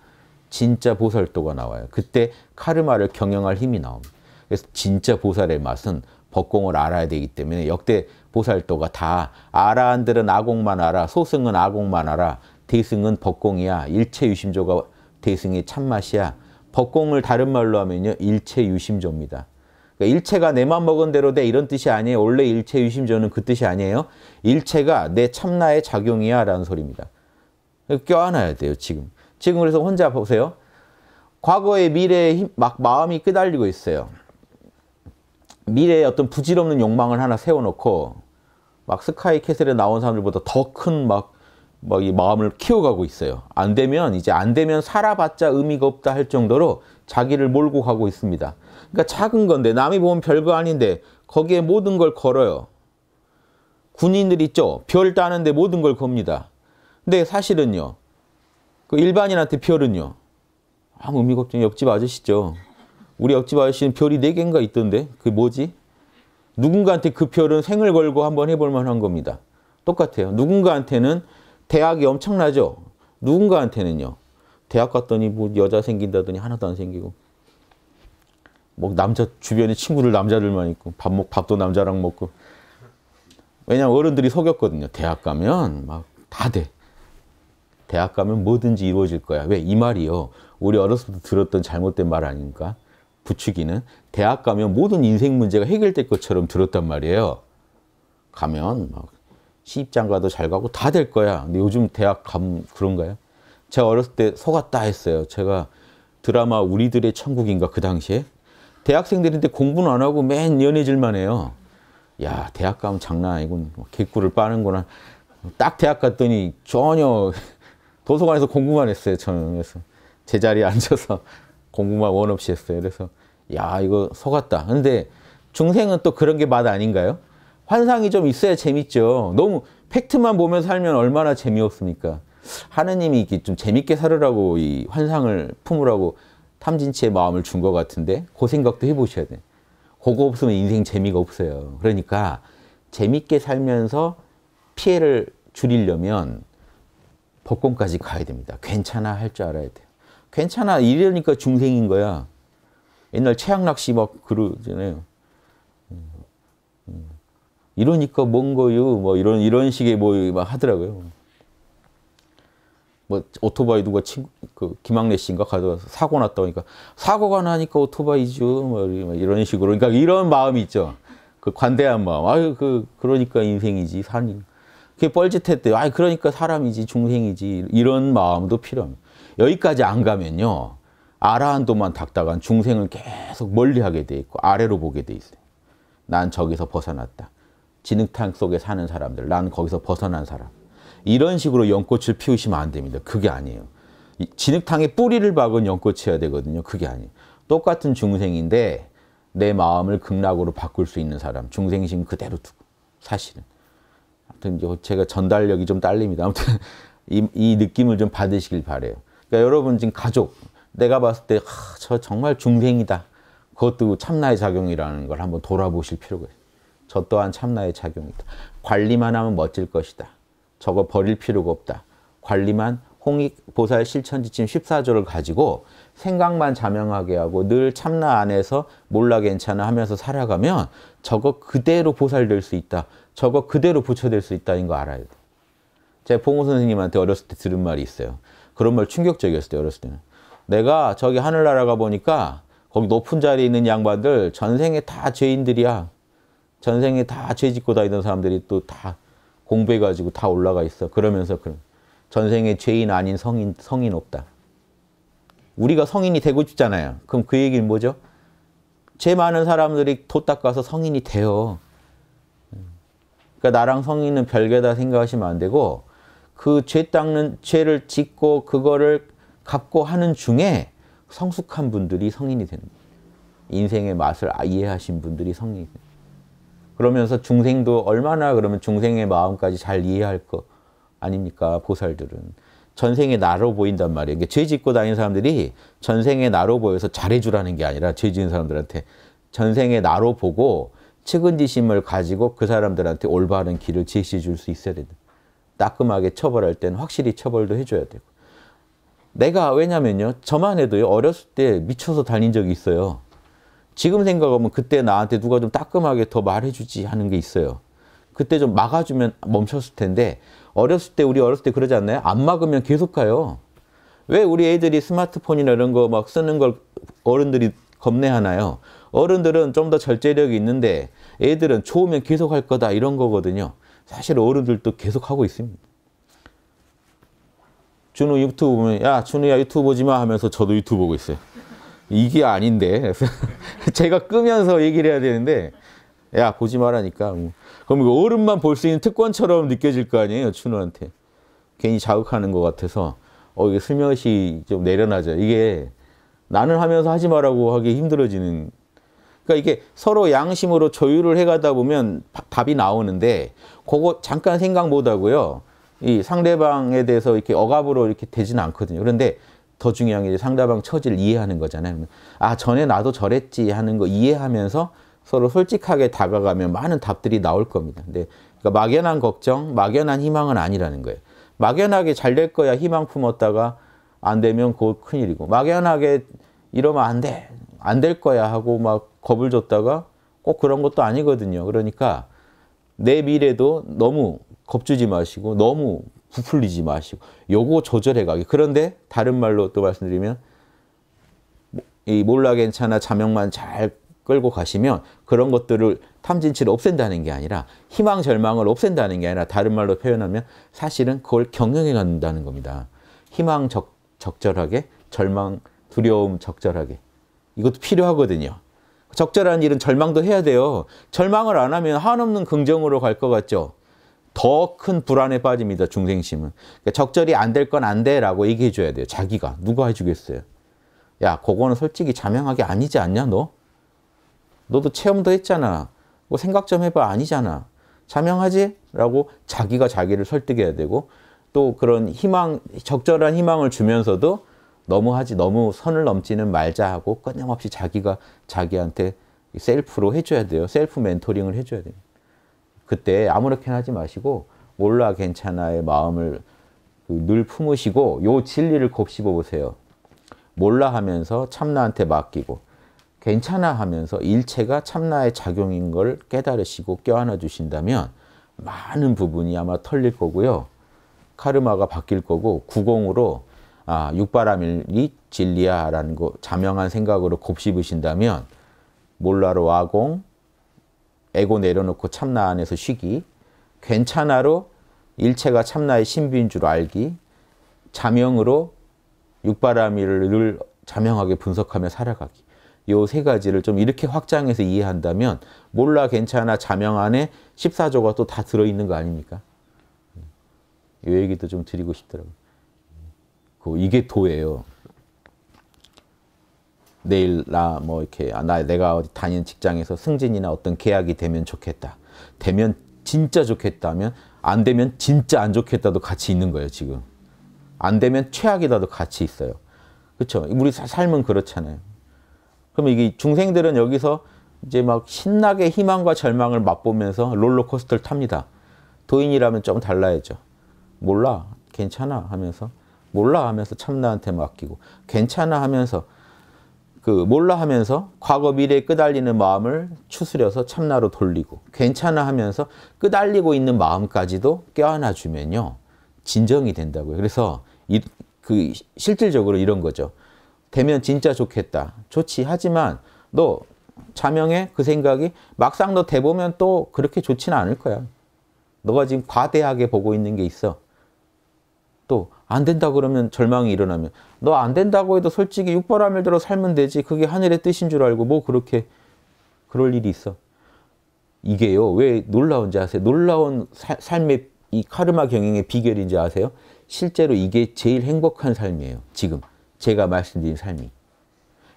A: 진짜 보살도가 나와요. 그때 카르마를 경영할 힘이 나옵니다. 그래서 진짜 보살의 맛은 법공을 알아야 되기 때문에 역대 보살도가 다 아라한들은 아공만 알아 소승은 아공만 알아 대승은 법공이야 일체 유심조가 대승의 참맛이야 법공을 다른 말로 하면요 일체 유심조입니다. 그러니까 일체가 내맘 먹은 대로 돼 이런 뜻이 아니에요. 원래 일체 유심조는 그 뜻이 아니에요. 일체가 내 참나의 작용이야 라는 소리입니다. 껴안아야 돼요 지금. 지금 그래서 혼자 보세요. 과거의 미래에 막 마음이 끄달리고 있어요. 미래에 어떤 부질없는 욕망을 하나 세워놓고 막 스카이 캐슬에 나온 사람들보다 더 큰 막막 마음을 키워가고 있어요. 안 되면 이제 안 되면 살아봤자 의미가 없다 할 정도로 자기를 몰고 가고 있습니다. 그러니까 작은 건데 남이 보면 별거 아닌데 거기에 모든 걸 걸어요. 군인들 있죠. 별 따는데 모든 걸 겁니다. 근데 사실은요. 그 일반인한테 별은요. 아무 의미가 없죠. 옆집 아저씨죠. 우리 옆집 아저씨는 별이 네개인가 있던데 그게 뭐지? 누군가한테 그 별은 생을 걸고 한번 해볼 만한 겁니다. 똑같아요. 누군가한테는 대학이 엄청나죠. 누군가한테는요. 대학 갔더니 뭐 여자 생긴다더니 하나도 안 생기고 뭐 남자 주변에 친구들 남자들만 있고 밥 먹, 밥도 남자랑 먹고 왜냐면 어른들이 속였거든요. 대학 가면 막 다 돼. 대학 가면 뭐든지 이루어질 거야. 왜? 이 말이요. 우리 어렸을 때 들었던 잘못된 말 아닌가? 부추기는 대학 가면 모든 인생 문제가 해결될 것처럼 들었단 말이에요. 가면 막 시집장가도 잘 가고 다 될 거야. 근데 요즘 대학 가면 그런가요? 제가 어렸을 때 속았다 했어요. 제가 드라마 우리들의 천국인가 그 당시에 대학생들인데 공부는 안 하고 맨 연애질만 해요. 야 대학 가면 장난 아니군. 뭐 개꿀을 빠는구나. 딱 대학 갔더니 전혀 [laughs] 도서관에서 공부만 했어요. 저는 그래서 제자리에 앉아서 [laughs] 공부만 원 없이 했어요. 그래서 야 이거 속았다. 근데 중생은 또 그런 게 맛 아닌가요? 환상이 좀 있어야 재밌죠. 너무 팩트만 보면 살면 얼마나 재미없습니까? 하느님이 좀 재밌게 살으라고 이 환상을 품으라고 탐진치의 마음을 준 것 같은데 그 생각도 해보셔야 돼. 그거 없으면 인생 재미가 없어요. 그러니까 재밌게 살면서 피해를 줄이려면 법권까지 가야 됩니다. 괜찮아 할 줄 알아야 돼요. 괜찮아 이러니까 중생인 거야. 옛날 최양락 씨 막 그러잖아요. 이러니까 뭔 거요? 뭐 이런 이런 식의 뭐막 하더라고요. 뭐 오토바이 누가 친그 김학래 씨인가 가져가서 사고 났다 보니까 사고가 나니까 오토바이죠. 뭐, 뭐 이런 식으로 그러니까 이런 마음이 있죠. 그 관대한 마음. 아유 그 그러니까 인생이지 산. 그게 뻘짓했대요. 아 그러니까 사람이지 중생이지 이런 마음도 필요합니다. 여기까지 안 가면요. 아라한도만 닦다간 중생을 계속 멀리하게 돼 있고 아래로 보게 돼 있어요. 난 저기서 벗어났다. 진흙탕 속에 사는 사람들, 난 거기서 벗어난 사람. 이런 식으로 연꽃을 피우시면 안 됩니다. 그게 아니에요. 진흙탕에 뿌리를 박은 연꽃이어야 되거든요. 그게 아니에요. 똑같은 중생인데 내 마음을 극락으로 바꿀 수 있는 사람, 중생심 그대로 두고 사실은. 아무튼 제가 전달력이 좀 딸립니다. 아무튼 [laughs] 이, 이 느낌을 좀 받으시길 바래요. 그러니까 여러분 지금 가족, 내가 봤을 때 저 정말 중생이다. 그것도 참나의 작용이라는 걸 한번 돌아보실 필요가 있어요. 저 또한 참나의 작용이다. 관리만 하면 멋질 것이다. 저거 버릴 필요가 없다. 관리만 홍익보살 실천지침 14조를 가지고 생각만 자명하게 하고 늘 참나 안에서 몰라 괜찮아 하면서 살아가면 저거 그대로 보살될 수 있다. 저거 그대로 부처될 수 있다는 거 알아야 돼. 제가 봉호 선생님한테 어렸을 때 들은 말이 있어요. 그런 말 충격적이었을 때 어렸을 때는. 내가 저기 하늘나라 가보니까 거기 높은 자리에 있는 양반들 전생에 다 죄인들이야. 전생에 다 죄 짓고 다니던 사람들이 또 다 공부해가지고 다 올라가 있어. 그러면서 그럼 전생에 죄인 아닌 성인, 성인 없다. 우리가 성인이 되고 싶잖아요. 그럼 그 얘기는 뭐죠? 죄 많은 사람들이 도 닦아서 성인이 돼요. 그러니까 나랑 성인은 별개다 생각하시면 안 되고 그 죄 닦는 죄를 짓고 그거를 갖고 하는 중에 성숙한 분들이 성인이 되는 인생의 맛을 이해하신 분들이 성인이 됩니다. 그러면서 중생도 얼마나 그러면 중생의 마음까지 잘 이해할 거 아닙니까? 보살들은. 전생의 나로 보인단 말이에요. 그러니까 죄 짓고 다니 사람들이 전생의 나로 보여서 잘해주라는 게 아니라 죄 지은 사람들한테 전생의 나로 보고 측은지심을 가지고 그 사람들한테 올바른 길을 제시해 줄 수 있어야 된다. 따끔하게 처벌할 때 확실히 처벌도 해줘야 되고. 내가 왜냐면요. 저만 해도요. 어렸을 때 미쳐서 달린 적이 있어요. 지금 생각하면 그때 나한테 누가 좀 따끔하게 더 말해주지 하는 게 있어요. 그때 좀 막아주면 멈췄을 텐데 어렸을 때 우리 어렸을 때 그러지 않나요? 안 막으면 계속 가요. 왜 우리 애들이 스마트폰이나 이런 거 막 쓰는 걸 어른들이 겁내하나요? 어른들은 좀 더 절제력이 있는데 애들은 좋으면 계속 할 거다 이런 거거든요. 사실 어른들도 계속 하고 있습니다. 준우 유튜브 보면 야 준우야 유튜브 보지 마 하면서 저도 유튜브 보고 있어요. 이게 아닌데 그래서 [laughs] 제가 끄면서 얘기를 해야 되는데 야 보지 말라니까 뭐. 그럼 이거 어른만 볼 수 있는 특권처럼 느껴질 거 아니에요 준우한테 괜히 자극하는 것 같아서 어 이게 슬며시 좀내려놔줘 이게 나는 하면서 하지 말라고 하기 힘들어지는 그러니까 이게 서로 양심으로 조율을 해가다 보면 답이 나오는데 그거 잠깐 생각 못하고요 이 상대방에 대해서 이렇게 억압으로 이렇게 되지는 않거든요. 그런데 더 중요한 게 상대방 처지를 이해하는 거잖아요. 아, 전에 나도 저랬지 하는 거 이해하면서 서로 솔직하게 다가가면 많은 답들이 나올 겁니다. 근데 그러니까 막연한 걱정, 막연한 희망은 아니라는 거예요. 막연하게 잘 될 거야 희망 품었다가 안 되면 그거 큰일이고 막연하게 이러면 안 돼. 안 될 거야 하고 막 겁을 줬다가 꼭 그런 것도 아니거든요. 그러니까 내 미래도 너무 겁주지 마시고 너무 부풀리지 마시고 요거 조절해 가기. 그런데 다른 말로 또 말씀드리면 뭐, 이 몰라 괜찮아 자명만 잘 끌고 가시면 그런 것들을 탐진치를 없앤다는 게 아니라 희망 절망을 없앤다는 게 아니라 다른 말로 표현하면 사실은 그걸 경영해 간다는 겁니다. 희망 적, 적절하게 절망 두려움 적절하게 이것도 필요하거든요. 적절한 일은 절망도 해야 돼요. 절망을 안 하면 한없는 긍정으로 갈 것 같죠. 더큰 불안에 빠집니다. 중생심은. 그러니까 적절히 안 될 건 안 돼라고 얘기해 줘야 돼요. 자기가. 누가 해주겠어요? 야, 그거는 솔직히 자명하게 아니지 않냐, 너? 너도 체험도 했잖아. 뭐 생각 좀 해봐. 아니잖아. 자명하지? 라고 자기가 자기를 설득해야 되고 또 그런 희망, 적절한 희망을 주면서도 너무 하지, 너무 선을 넘지는 말자 하고 끊임없이 자기가 자기한테 셀프로 해줘야 돼요. 셀프 멘토링을 해줘야 돼요. 그때 아무렇게나 하지 마시고 몰라 괜찮아의 마음을 그 늘 품으시고 요 진리를 곱씹어 보세요. 몰라 하면서 참나한테 맡기고 괜찮아 하면서 일체가 참나의 작용인 걸 깨달으시고 껴안아 주신다면 많은 부분이 아마 털릴 거고요. 카르마가 바뀔 거고 구공으로 아, 육바라밀이 진리야라는 거 자명한 생각으로 곱씹으신다면 몰라로 와공, 에고 내려놓고 참나 안에서 쉬기, 괜찮아로 일체가 참나의 신비인 줄 알기, 자명으로 육바라밀을 늘 자명하게 분석하며 살아가기. 요 세 가지를 좀 이렇게 확장해서 이해한다면 몰라 괜찮아 자명 안에 14조가 또 다 들어있는 거 아닙니까? 음. 요 얘기도 좀 드리고 싶더라고요. 음. 그 이게 도예요. 내일 나 뭐 이렇게 아, 나 내가 어디 다니는 직장에서 승진이나 어떤 계약이 되면 좋겠다. 되면 진짜 좋겠다면 안 되면 진짜 안 좋겠다도 같이 있는 거예요 지금. 안 되면 최악이다도 같이 있어요. 그렇죠? 우리 삶은 그렇잖아요. 그럼 이게 중생들은 여기서 이제 막 신나게 희망과 절망을 맛보면서 롤러코스터를 탑니다. 도인이라면 좀 달라야죠. 몰라, 괜찮아 하면서 몰라 하면서 참나한테 맡기고 괜찮아 하면서 그 몰라 하면서 과거 미래에 끄달리는 마음을 추스려서 참나로 돌리고 괜찮아 하면서 끄달리고 있는 마음까지도 껴안아 주면요. 진정이 된다고요. 그래서 이, 그 실질적으로 이런 거죠. 되면 진짜 좋겠다. 좋지. 하지만 너 자명해 그 생각이 막상 너 대보면 또 그렇게 좋지는 않을 거야. 너가 지금 과대하게 보고 있는 게 있어. 또안 된다 그러면 절망이 일어나면 너 안 된다고 해도 솔직히 육바람을 들어 살면 되지 그게 하늘의 뜻인 줄 알고 뭐 그렇게 그럴 일이 있어 이게요 왜 놀라운지 아세요? 놀라운 사, 삶의 이 카르마 경영의 비결인지 아세요? 실제로 이게 제일 행복한 삶이에요 지금 제가 말씀드린 삶이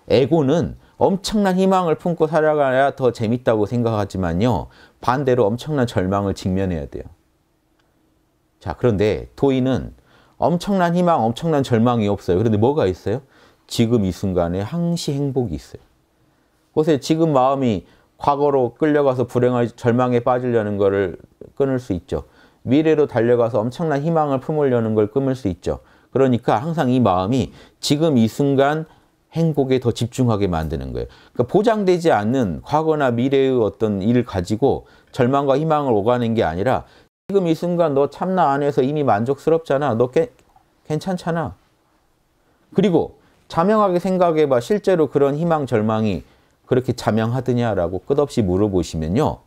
A: 에고는 엄청난 희망을 품고 살아가야 더 재밌다고 생각하지만요 반대로 엄청난 절망을 직면해야 돼요 자 그런데 도인은 엄청난 희망, 엄청난 절망이 없어요. 그런데 뭐가 있어요? 지금 이 순간에 항시 행복이 있어요. 곳에 지금 마음이 과거로 끌려가서 불행의 절망에 빠지려는 것을 끊을 수 있죠. 미래로 달려가서 엄청난 희망을 품으려는 걸 끊을 수 있죠. 그러니까 항상 이 마음이 지금 이 순간 행복에 더 집중하게 만드는 거예요. 그러니까 보장되지 않는 과거나 미래의 어떤 일을 가지고 절망과 희망을 오가는 게 아니라 지금 이 순간 너 참나 안에서 이미 만족스럽잖아. 너 깨, 괜찮잖아. 그리고 자명하게 생각해봐. 실제로 그런 희망, 절망이 그렇게 자명하드냐라고 끝없이 물어보시면요.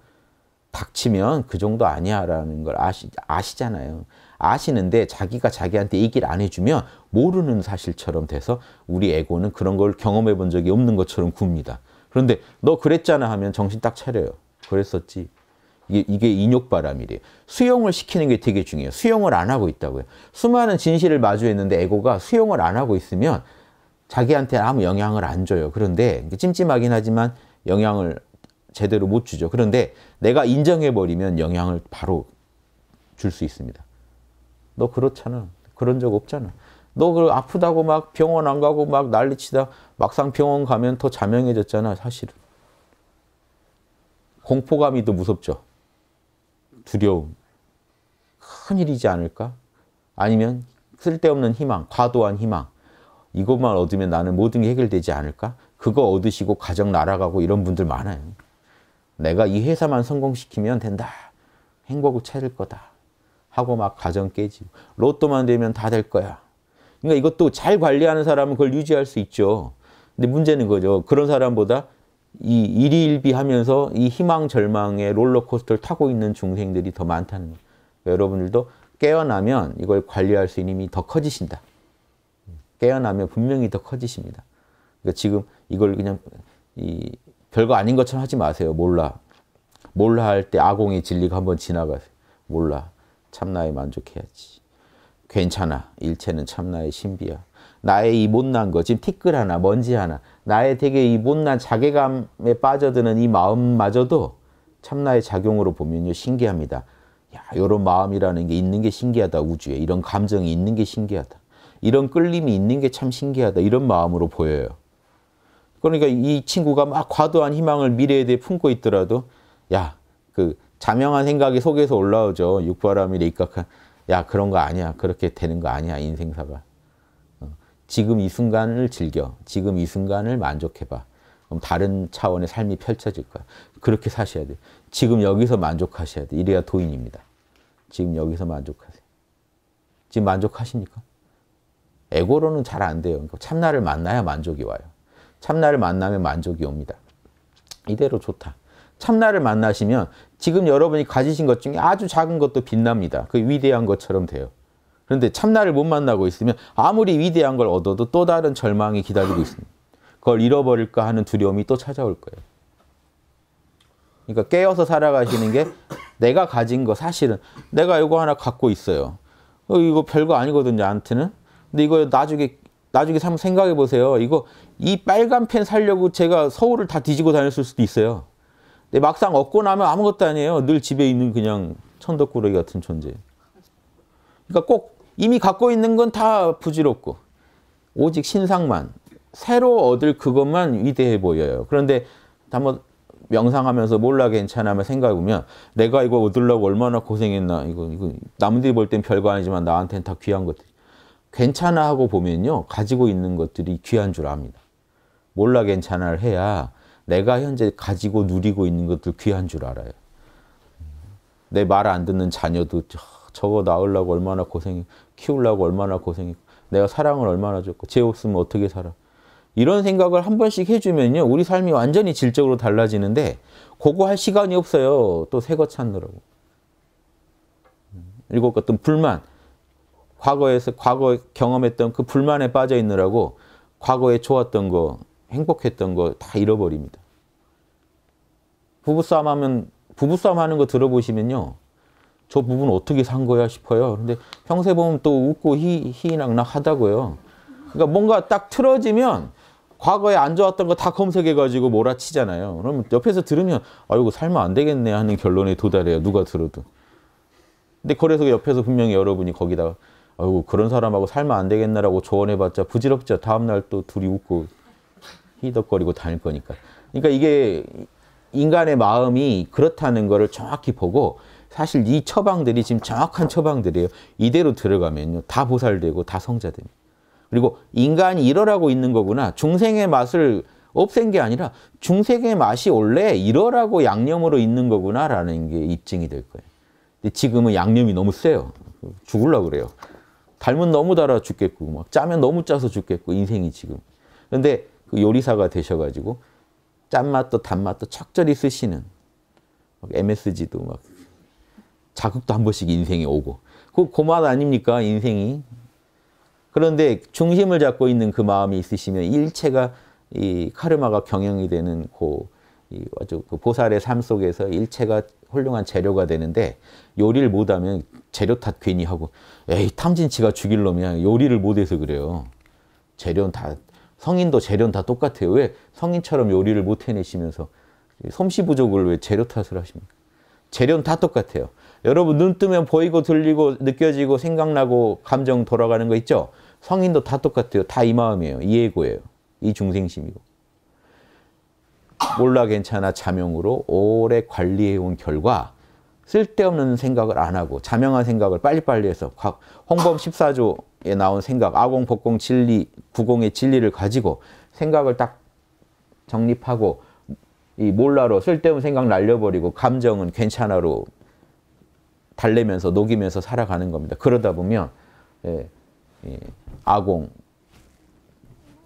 A: 닥치면 그 정도 아니야 라는 걸 아시, 아시잖아요. 아시는데 자기가 자기한테 얘기를 안 해주면 모르는 사실처럼 돼서 우리 에고는 그런 걸 경험해 본 적이 없는 것처럼 굽니다. 그런데 너 그랬잖아 하면 정신 딱 차려요. 그랬었지. 이게, 이게 인욕바람이래요. 수용을 시키는 게 되게 중요해요. 수용을 안 하고 있다고요. 수많은 진실을 마주했는데 에고가 수용을 안 하고 있으면 자기한테 아무 영향을 안 줘요. 그런데 찜찜하긴 하지만 영향을 제대로 못 주죠. 그런데 내가 인정해버리면 영향을 바로 줄 수 있습니다. 너 그렇잖아. 그런 적 없잖아. 너 그 아프다고 막 병원 안 가고 막 난리치다 막상 병원 가면 더 자명해졌잖아, 사실은. 공포감이 더 무섭죠. 두려움, 큰일이지 않을까? 아니면 쓸데없는 희망, 과도한 희망, 이것만 얻으면 나는 모든 게 해결되지 않을까? 그거 얻으시고 가정 날아가고 이런 분들 많아요. 내가 이 회사만 성공시키면 된다. 행복을 찾을 거다. 하고 막 가정 깨지고 로또만 되면 다 될 거야. 그러니까 이것도 잘 관리하는 사람은 그걸 유지할 수 있죠. 근데 문제는 거죠. 그런 사람보다 이 일희일비하면서 이 희망 절망의 롤러코스터를 타고 있는 중생들이 더 많다는 거예요. 그러니까 여러분들도 깨어나면 이걸 관리할 수 있는 힘이 더 커지신다. 깨어나면 분명히 더 커지십니다. 그러니까 지금 이걸 그냥 이 별거 아닌 것처럼 하지 마세요. 몰라. 몰라 할 때 아공의 진리가 한번 지나가세요. 몰라. 참나에 만족해야지. 괜찮아. 일체는 참나의 신비야. 나의 이 못난 거, 지금 티끌 하나, 먼지 하나, 나의 되게 이 못난 자괴감에 빠져드는 이 마음마저도 참나의 작용으로 보면요, 신기합니다. 야, 이런 마음이라는 게 있는 게 신기하다, 우주에. 이런 감정이 있는 게 신기하다. 이런 끌림이 있는 게 참 신기하다. 이런 마음으로 보여요. 그러니까 이 친구가 막 과도한 희망을 미래에 대해 품고 있더라도, 야, 그, 자명한 생각이 속에서 올라오죠. 육바람이 입각한. 야, 그런 거 아니야. 그렇게 되는 거 아니야, 인생사가. 지금 이 순간을 즐겨. 지금 이 순간을 만족해봐. 그럼 다른 차원의 삶이 펼쳐질 거야. 그렇게 사셔야 돼. 지금 여기서 만족하셔야 돼. 이래야 도인입니다. 지금 여기서 만족하세요. 지금 만족하십니까? 에고로는 잘 안 돼요. 그러니까 참나를 만나야 만족이 와요. 참나를 만나면 만족이 옵니다. 이대로 좋다. 참나를 만나시면 지금 여러분이 가지신 것 중에 아주 작은 것도 빛납니다. 그 위대한 것처럼 돼요. 그런데 참나를 못 만나고 있으면 아무리 위대한 걸 얻어도 또 다른 절망이 기다리고 있습니다. 그걸 잃어버릴까 하는 두려움이 또 찾아올 거예요. 그러니까 깨어서 살아가시는 게 내가 가진 거 사실은 내가 이거 하나 갖고 있어요. 어, 이거 별거 아니거든요, 한테는. 근데 이거 나중에 나중에 한번 생각해 보세요. 이거 이 빨간 펜 살려고 제가 서울을 다 뒤지고 다녔을 수도 있어요. 근데 막상 얻고 나면 아무것도 아니에요. 늘 집에 있는 그냥 천덕꾸러기 같은 존재. 그러니까 꼭 이미 갖고 있는 건 다 부질없고 오직 신상만 새로 얻을 그것만 위대해 보여요. 그런데 한번 명상하면서 몰라 괜찮아면 생각해보면 내가 이거 얻으려고 얼마나 고생했나 이거 이거 남들이 볼 땐 별거 아니지만 나한테는 다 귀한 것들 괜찮아 하고 보면요 가지고 있는 것들이 귀한 줄 압니다. 몰라 괜찮아를 해야 내가 현재 가지고 누리고 있는 것들 귀한 줄 알아요. 내 말 안 듣는 자녀도 저, 거 낳으려고 얼마나 고생 키우려고 얼마나 고생했고 내가 사랑을 얼마나 줬고 쟤 없으면 어떻게 살아 이런 생각을 한 번씩 해주면요 우리 삶이 완전히 질적으로 달라지는데 그거 할 시간이 없어요 또 새 거 찾느라고 음, 일곱 어떤 불만 과거에서 과거 경험했던 그 불만에 빠져 있느라고 과거에 좋았던 거 행복했던 거 다 잃어버립니다 부부싸움 하면 부부싸움 하는 거 들어보시면요 저 부분 어떻게 산 거야 싶어요. 그데평소 보면 또 웃고 희, 희낙낙하다고요. 그러니까 뭔가 딱 틀어지면 과거에 안 좋았던 거 다 검색해가지고 몰아치잖아요. 그러면 옆에서 들으면 아이고 살면 안 되겠네 하는 결론에 도달해요. 누가 들어도. 근데 거래소 옆에서 분명히 여러분이 거기다가 아이고 그런 사람하고 살면 안 되겠나라고 조언해봤자 부질없죠. 다음날 또 둘이 웃고 희덕거리고 다닐 거니까. 그러니까 이게 인간의 마음이 그렇다는 거를 정확히 보고 사실 이 처방들이 지금 정확한 처방들이에요. 이대로 들어가면요. 다 보살되고 다 성자됩니다. 그리고 인간이 이러라고 있는 거구나. 중생의 맛을 없앤 게 아니라 중생의 맛이 원래 이러라고 양념으로 있는 거구나라는 게 입증이 될 거예요. 근데 지금은 양념이 너무 세요. 죽을라 그래요. 닮은 너무 달아 죽겠고 막 짜면 너무 짜서 죽겠고 인생이 지금. 그런데 그 요리사가 되셔가지고 짠맛도 단맛도 적절히 쓰시는 막 MSG도 막 자극도 한 번씩 인생에 오고 그 고맛 그 아닙니까 인생이 그런데 중심을 잡고 있는 그 마음이 있으시면 일체가 이 카르마가 경영이 되는 고그 아주 그 보살의 삶 속에서 일체가 훌륭한 재료가 되는데 요리를 못하면 재료 탓 괜히 하고 에이 탐진치가 죽일 놈이야 요리를 못해서 그래요 재료는 다 성인도 재료는 다 똑같아요 왜 성인처럼 요리를 못 해내시면서 솜씨 부족을 왜 재료 탓을 하십니까 재료는 다 똑같아요. 여러분 눈 뜨면 보이고 들리고 느껴지고 생각나고 감정 돌아가는 거 있죠? 성인도 다 똑같아요. 다 이 마음이에요. 이 예고예요. 이 중생심이고. 몰라 괜찮아 자명으로 오래 관리해온 결과 쓸데없는 생각을 안 하고 자명한 생각을 빨리빨리 해서 홍범 14조에 나온 생각 아공, 복공, 진리, 구공의 진리를 가지고 생각을 딱 정립하고 이 몰라로 쓸데없는 생각 날려버리고 감정은 괜찮아로 달래면서 녹이면서 살아가는 겁니다. 그러다 보면 예, 예, 아공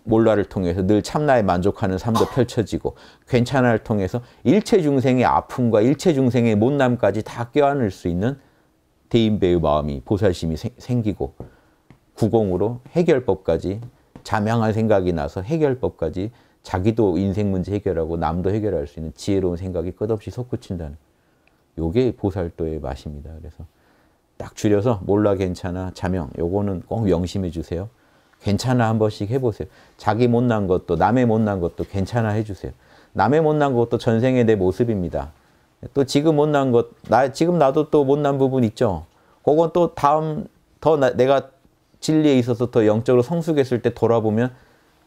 A: 몰라를 통해서 늘 참나에 만족하는 삶도 펼쳐지고 괜찮아를 통해서 일체 중생의 아픔과 일체 중생의 못남까지 다 껴안을 수 있는 대인배의 마음이 보살심이 생, 기고 구공으로 해결법까지 자명한 생각이 나서 해결법까지 자기도 인생 문제 해결하고 남도 해결할 수 있는 지혜로운 생각이 끝없이 솟구친다는 요게 보살도의 맛입니다. 그래서 딱 줄여서 몰라 괜찮아 자명 요거는 꼭 명심해 주세요. 괜찮아 한 번씩 해보세요. 자기 못난 것도 남의 못난 것도 괜찮아 해주세요. 남의 못난 것도 전생의 내 모습입니다. 또 지금 못난 것, 나 지금 나도 또 못난 부분 있죠. 그건 또 다음 더 나, 내가 진리에 있어서 더 영적으로 성숙했을 때 돌아보면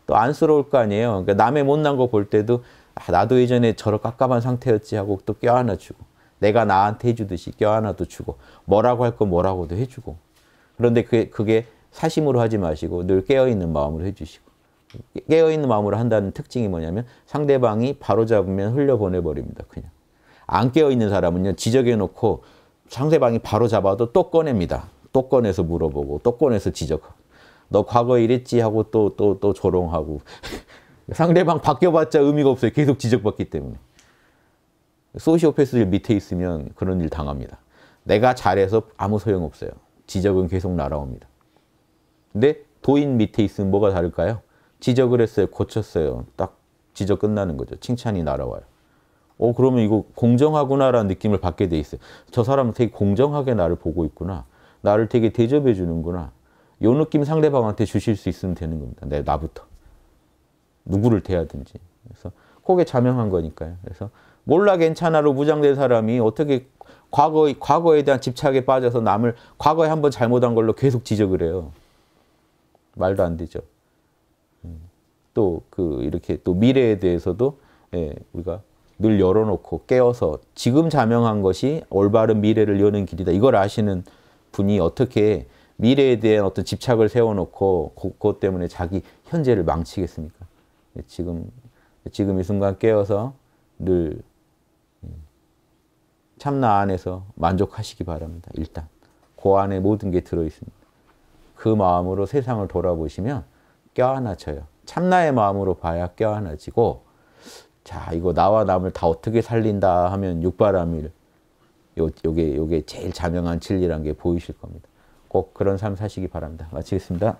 A: 또 안쓰러울 거 아니에요. 그러니까 남의 못난 거 볼 때도 아, 나도 예전에 저런 깝깝한 상태였지 하고 또 껴안아주고 내가 나한테 해주듯이 껴안아도 주고 뭐라고 할 거 뭐라고도 해주고 그런데 그게, 그게 사심으로 하지 마시고 늘 깨어있는 마음으로 해주시고 깨어있는 마음으로 한다는 특징이 뭐냐면 상대방이 바로잡으면 흘려보내버립니다. 그냥. 안 깨어있는 사람은요. 지적해놓고 상대방이 바로잡아도 또 꺼냅니다. 또 꺼내서 물어보고 또 꺼내서 지적하고 너 과거 에 이랬지 하고 또 또, 또 조롱하고 [laughs] 상대방 바뀌어봤자 의미가 없어요. 계속 지적받기 때문에. 소시오패스들 밑에 있으면 그런 일 당합니다. 내가 잘해서 아무 소용없어요. 지적은 계속 날아옵니다. 근데 도인 밑에 있으면 뭐가 다를까요? 지적을 했어요. 고쳤어요. 딱 지적 끝나는 거죠. 칭찬이 날아와요. 어 그러면 이거 공정하구나라는 느낌을 받게 돼 있어요. 저 사람은 되게 공정하게 나를 보고 있구나. 나를 되게 대접해 주는구나. 요 느낌 상대방한테 주실 수 있으면 되는 겁니다. 내 나부터. 누구를 대하든지. 그래서 그게 자명한 거니까요. 그래서 몰라 괜찮아로 무장된 사람이 어떻게 과거, 과거에 대한 집착에 빠져서 남을 과거에 한 번 잘못한 걸로 계속 지적을 해요. 말도 안 되죠. 음, 또그 이렇게 또 미래에 대해서도 예, 우리가 늘 열어놓고 깨어서 지금 자명한 것이 올바른 미래를 여는 길이다. 이걸 아시는 분이 어떻게 미래에 대한 어떤 집착을 세워놓고 그것 때문에 자기 현재를 망치겠습니까? 예, 지금 지금 이 순간 깨어서 늘 예, 참나 안에서 만족하시기 바랍니다. 일단 그 안에 모든 게 들어 있습니다. 그 마음으로 세상을 돌아보시면 껴안아져요. 참나의 마음으로 봐야 껴안아지고 자 이거 나와 남을 다 어떻게 살린다 하면 육바람일 요, 요게 요게 제일 자명한 진리란 게 보이실 겁니다. 꼭 그런 삶 사시기 바랍니다. 마치겠습니다.